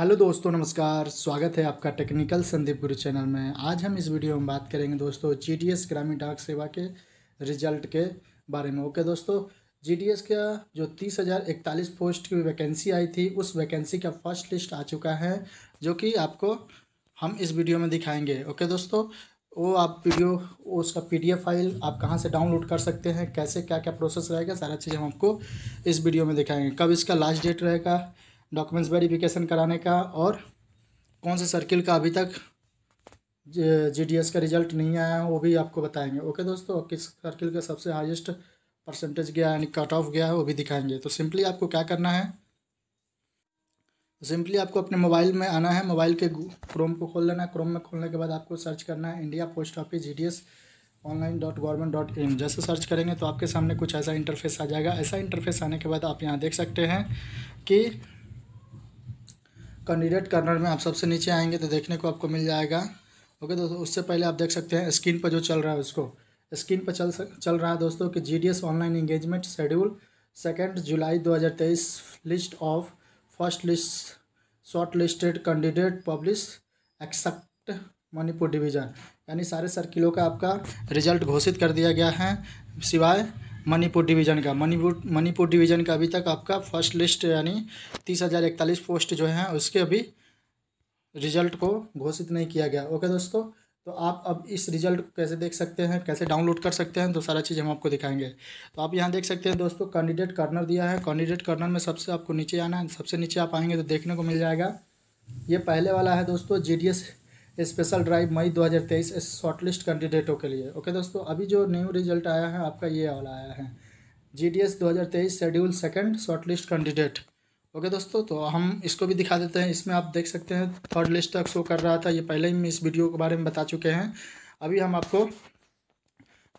hello दोस्तों नमस्कार स्वागत है आपका टेक्निकल संदीप गुरु चैनल में आज हम इस वीडियो में बात करेंगे दोस्तों जीडीएस ग्रामीण डाक सेवा के रिजल्ट के बारे में ओके दोस्तों जीडीएस का जो तीस हज़ार इकतालीस पोस्ट की वैकेंसी आई थी उस वैकेंसी का फर्स्ट लिस्ट आ चुका है जो कि आपको हम इस वीडियो में दिखाएंगे ओके दोस्तों वो आप वीडियो उसका पी फाइल आप कहाँ से डाउनलोड कर सकते हैं कैसे क्या क्या प्रोसेस रहेगा सारा चीज़ हम आपको इस वीडियो में दिखाएंगे कब इसका लास्ट डेट रहेगा डॉक्यूमेंट्स वेरिफिकेशन कराने का और कौन से सर्किल का अभी तक एस का रिजल्ट नहीं आया है वो भी आपको बताएंगे ओके दोस्तों किस सर्किल का सबसे हाईएस्ट परसेंटेज गया यानी कट ऑफ गया है वो भी दिखाएंगे तो सिंपली आपको क्या करना है सिंपली तो आपको अपने मोबाइल में आना है मोबाइल के क्रोम को खोल लेना है क्रोम में खोलने के बाद आपको सर्च करना है India post office G D S online dot government dot in जैसे सर्च करेंगे तो आपके सामने कुछ ऐसा इंटरफेस आ जाएगा ऐसा इंटरफेस आने के बाद आप यहाँ देख सकते हैं कि कैंडिडेट कर्नर में आप सबसे नीचे आएंगे तो देखने को आपको मिल जाएगा ओके दोस्तों उससे पहले आप देख सकते हैं स्क्रीन पर जो चल रहा है उसको स्क्रीन पर चल चल रहा है दोस्तों कि G online engagement schedule second July दो list of first list short listed candidate publish except Manipur division यानी सारे सर्किलों का आपका रिजल्ट घोषित कर दिया गया है सिवाय मणिपुर डिवीज़न का मणिपुर मणिपुर डिवीज़न का अभी तक आपका फर्स्ट लिस्ट यानी तीस हज़ार इकतालीस पोस्ट जो है उसके अभी रिजल्ट को घोषित नहीं किया गया ओके दोस्तों तो आप अब इस रिजल्ट को कैसे देख सकते हैं कैसे डाउनलोड कर सकते हैं तो सारा चीज़ हम आपको दिखाएंगे तो आप यहाँ देख सकते हैं दोस्तों कैंडिडेट कर्नर दिया है कैंडिडेट कर्नर में सबसे आपको नीचे आना है सबसे नीचे आप आएंगे तो देखने को मिल जाएगा ये पहले वाला है दोस्तों G D S special drive May 2023 shortlist कैंडिडेटों के लिए ओके दोस्तों अभी जो न्यू रिजल्ट आया है आपका ये वाला आया है जी डी एस दो हज़ार तेईस schedule second shortlist candidate okay दोस्तों तो हम इसको भी दिखा देते हैं इसमें आप देख सकते हैं थर्ड लिस्ट तक शो कर रहा था ये पहले ही इस वीडियो के बारे में बता चुके हैं अभी हम आपको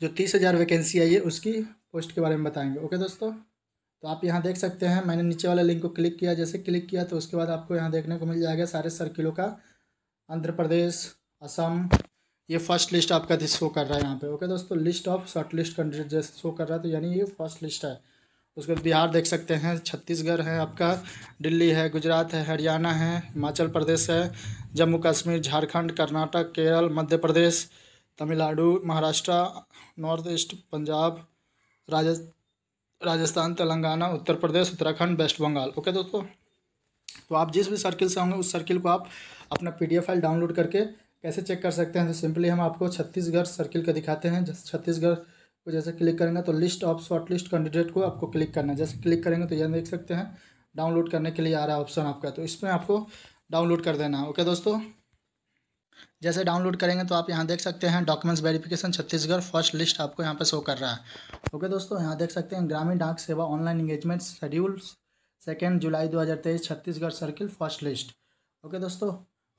जो तीस हज़ार वैकेंसी आई है उसकी पोस्ट के बारे में बताएंगे ओके दोस्तों तो आप यहाँ देख सकते हैं मैंने नीचे वाले लिंक को क्लिक किया जैसे क्लिक किया तो उसके बाद आपको यहाँ देखने को मिल जाएगा सारे सर्किलों का आंध्र प्रदेश असम ये फर्स्ट लिस्ट आपका दिस शो कर रहा है यहाँ पे ओके दोस्तों list of short list countries जैसे शो कर रहा है तो यानी ये फर्स्ट लिस्ट है उसके बाद बिहार देख सकते हैं छत्तीसगढ़ है आपका दिल्ली है गुजरात है हरियाणा है हिमाचल प्रदेश है Jammu Kashmir Jharkhand Karnataka Kerala Madhya Pradesh Tamil Nadu Maharashtra north east Punjab Rajasthan Telangana Uttar Pradesh Uttarakhand west Bengal okay दोस्तों तो आप जिस भी सर्किल से होंगे उस सर्किल को आप अपना पी फाइल डाउनलोड करके कैसे चेक कर सकते हैं तो सिंपली हम आपको छत्तीसगढ़ सर्किल का दिखाते हैं छत्तीसगढ़ को जैसे क्लिक करेंगे तो list of short list candidate को आपको क्लिक करना है जैसे क्लिक करेंगे तो यह देख सकते हैं डाउनलोड करने के लिए आ रहा है ऑप्शन आपका तो इसमें आपको डाउनलोड कर देना है ओके दोस्तों जैसे डाउनलोड करेंगे तो आप यहाँ देख सकते हैं documents verification Chhattisgarh first list आपको यहाँ पर शो कर रहा है ओके दोस्तों यहाँ देख सकते हैं ग्रामीण डाक सेवा online engagement schedules second July 2023 Chhattisgarh circle first list okay दोस्तों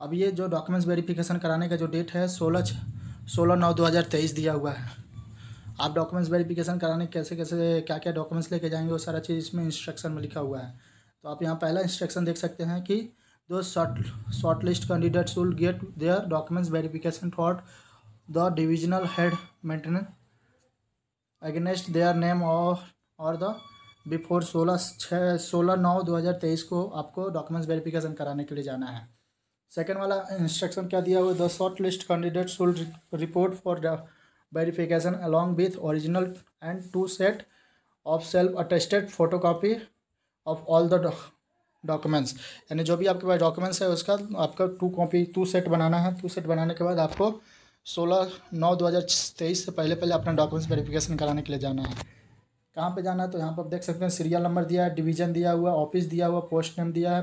अब ये जो डॉक्यूमेंट्स वेरिफिकेशन कराने का जो डेट है सोलह सोलह नौ दो हज़ार तेईस दिया हुआ है आप डॉक्यूमेंट्स वेरिफिकेशन कराने कैसे कैसे क्या क्या डॉक्यूमेंट्स लेके जाएंगे वो सारा चीज़ इसमें इंस्ट्रक्शन में लिखा हुआ है तो आप यहाँ पहला इंस्ट्रक्शन देख सकते हैं कि दो short short list candidate shall get their documents verification for the divisional head maintenance against their name और द बिफोर सोलह छः सोलह नौ दो हज़ार तेईस को आपको डॉक्यूमेंट्स वेरिफिकेशन कराने के लिए जाना है सेकेंड वाला इंस्ट्रक्शन क्या दिया हुआ the short list candidate shall report for verification along with original and two set of self attested photo copy of all the documents यानी जो भी आपके पास डॉक्यूमेंट्स है उसका आपका टू कॉपी टू सेट बनाना है टू सेट बनाने के बाद आपको सोलह नौ दो हज़ार तेईस से पहले पहले अपना डॉक्यूमेंट्स वेरिफिकेशन कराने के लिए जाना है कहाँ पे जाना है तो यहाँ पर आप देख सकते हैं सीरियल नंबर दिया है डिवीज़न दिया हुआ ऑफिस दिया हुआ पोस्ट नेम दिया है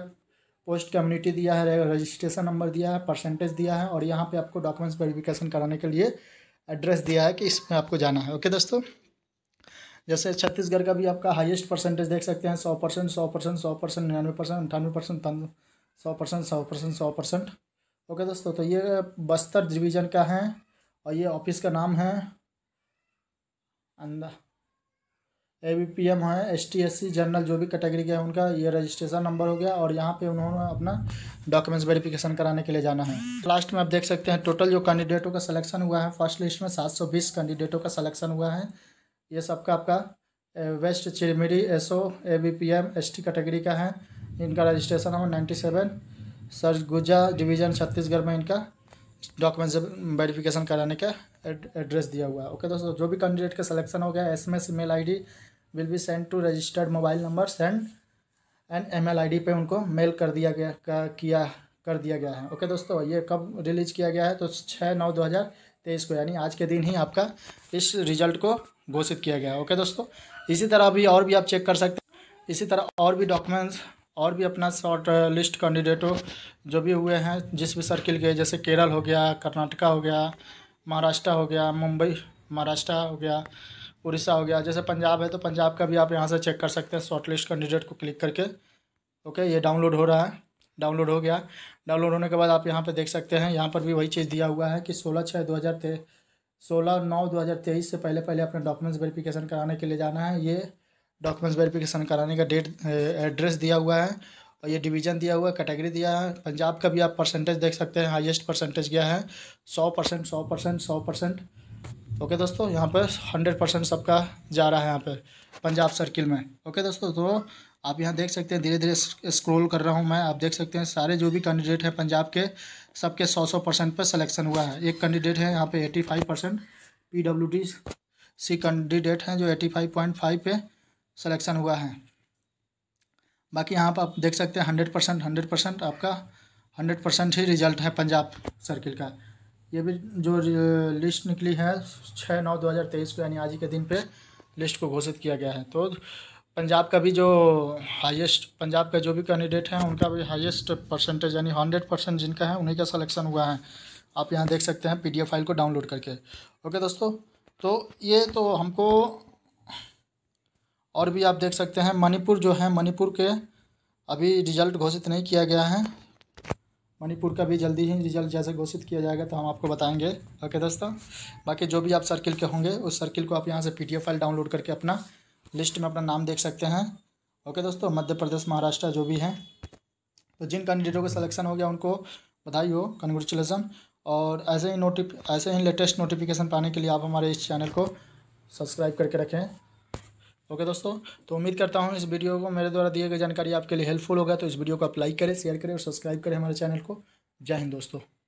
पोस्ट कम्युनिटी दिया है रजिस्ट्रेशन नंबर दिया है परसेंटेज दिया है और यहाँ पे आपको डॉक्यूमेंट्स वेरिफिकेशन कराने के लिए एड्रेस दिया है कि इसमें आपको जाना है ओके दोस्तों जैसे छत्तीसगढ़ का भी आपका हाइस्ट परसेंटेज देख सकते हैं सौ परसेंट सौ परसेंट सौ परसेंट निन्यानवे परसेंट अंठानवे परसेंट सौ परसेंट सौ परसेंट सौ परसेंट ओके दोस्तों तो ये बस्तर डिवीज़न का है और ये ऑफिस का नाम है अंदा ए बी पी एम है S T S C general जो भी कैटेगरी के हैं उनका ये रजिस्ट्रेशन नंबर हो गया और यहाँ पे उन्होंने अपना डॉक्यूमेंट्स वेरिफिकेशन कराने के लिए जाना है लास्ट में आप देख सकते हैं टोटल जो कैंडिडेटों का सिलेक्शन हुआ है फर्स्ट लिस्ट में सात सौ बीस कैंडिडेटों का सिलेक्शन हुआ है ये सबका आपका west Chirimiri S O A B P M S T category का है इनका registration number ninety seven Surguja division Chhattisgarh में इनका डॉक्यूमेंट्स वेरिफिकेशन कराने का एड्रेस दिया हुआ है ओके दोस्तों जो भी कैंडिडेट का सिलेक्शन हो गया S M S mail I D will be send to registered mobile number send and email I D पर उनको मेल कर दिया गया का, किया कर दिया गया है ओके दोस्तों ये कब रिलीज किया गया है तो छः नौ दो हज़ार तेईस को यानी आज के दिन ही आपका इस रिजल्ट को घोषित किया गया है ओके दोस्तों इसी तरह अभी और भी आप चेक कर सकते हैं इसी तरह और भी डॉक्यूमेंट्स और भी अपना शॉर्ट लिस्ट कैंडिडेटों जो भी हुए हैं जिस भी सर्किल के जैसे केरल हो गया कर्नाटका हो गया महाराष्ट्र हो गया मुंबई महाराष्ट्र हो गया उड़ीसा हो गया जैसे पंजाब है तो पंजाब का भी आप यहाँ से चेक कर सकते हैं शॉर्ट लिस्ट कैंडिडेट को क्लिक करके ओके ये डाउनलोड हो रहा है डाउनलोड हो गया डाउनलोड होने के बाद आप यहाँ पर देख सकते हैं यहाँ पर भी वही चीज़ दिया हुआ है कि सोलह छः दो हज़ार तेईस सोलह नौ दो हज़ार तेईस से पहले पहले अपने डॉक्यूमेंट्स वेरिफिकेशन कराने के लिए जाना है ये डॉक्यूमेंट्स वेरिफिकेशन कराने का डेट एड्रेस दिया हुआ है और ये डिवीज़न दिया हुआ है कैटेगरी दिया है पंजाब का भी आप परसेंटेज देख सकते हैं हाईएस्ट परसेंटेज गया है सौ परसेंट सौ परसेंट सौ परसेंट ओके दोस्तों यहाँ पर हंड्रेड परसेंट सबका जा रहा है यहाँ पर पंजाब सर्किल में ओके दोस्तों तो आप यहाँ देख सकते हैं धीरे धीरे स्क्रोल कर रहा हूँ मैं आप देख सकते हैं सारे जो भी कैंडिडेट हैं पंजाब के सबके सौ सौ परसेंट पर सलेक्शन हुआ है एक कैंडिडेट है यहाँ पर eighty five percent P W D C candidate हैं जो एटी फाइव पॉइंट फाइव पे सलेक्शन हुआ है बाकी यहाँ पर आप देख सकते हैं हंड्रेड परसेंट हंड्रेड परसेंट आपका हंड्रेड परसेंट ही रिजल्ट है पंजाब सर्किल का ये भी जो लिस्ट निकली है छः नौ दो हज़ार तेईस को यानी आज के दिन पे लिस्ट को घोषित किया गया है तो पंजाब का भी जो हाईएस्ट पंजाब का जो भी कैंडिडेट हैं उनका भी हाईएस्ट परसेंटेज यानी हंड्रेड परसेंट जिनका है उन्हीं का सिलेक्शन हुआ है आप यहाँ देख सकते हैं पीडीएफ फाइल को डाउनलोड करके ओके दोस्तों तो ये तो हमको और भी आप देख सकते हैं मणिपुर जो है मणिपुर के अभी रिजल्ट घोषित नहीं किया गया है मणिपुर का भी जल्दी ही रिजल्ट जैसे घोषित किया जाएगा तो हम आपको बताएंगे ओके दोस्तों बाकी जो भी आप सर्किल के होंगे उस सर्किल को आप यहाँ से पी फाइल डाउनलोड करके अपना लिस्ट में अपना नाम देख सकते हैं ओके दोस्तों मध्य प्रदेश महाराष्ट्र जो भी हैं तो जिन कैंडिडेटों का सिलेक्शन हो गया उनको बधाई हो कन्ग्रेचुलेसन और ऐसे ही नोटिफ ऐसे ही लेटेस्ट नोटिफिकेशन पाने के लिए आप हमारे इस चैनल को सब्सक्राइब करके रखें ओके दोस्तों तो उम्मीद करता हूँ इस वीडियो को मेरे द्वारा दिए गए जानकारी आपके लिए हेल्पफुल होगा तो इस वीडियो को अप्लाई करें शेयर करें और सब्सक्राइब करें हमारे चैनल को जय हिंद दोस्तों